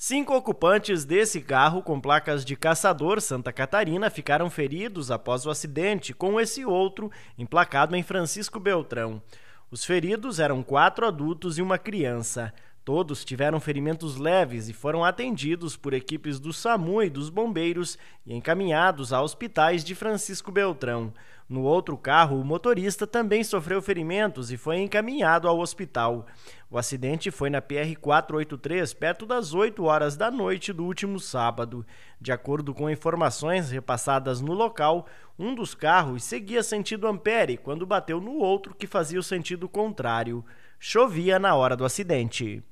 Cinco ocupantes desse carro com placas de Caçador Santa Catarina ficaram feridos após o acidente com esse outro emplacado em Francisco Beltrão. Os feridos eram quatro adultos e uma criança. Todos tiveram ferimentos leves e foram atendidos por equipes do SAMU e dos bombeiros e encaminhados a hospitais de Francisco Beltrão. No outro carro, o motorista também sofreu ferimentos e foi encaminhado ao hospital. O acidente foi na PR-483, perto das 8 horas da noite do último sábado. De acordo com informações repassadas no local, um dos carros seguia sentido ampere quando bateu no outro que fazia o sentido contrário. Chovia na hora do acidente.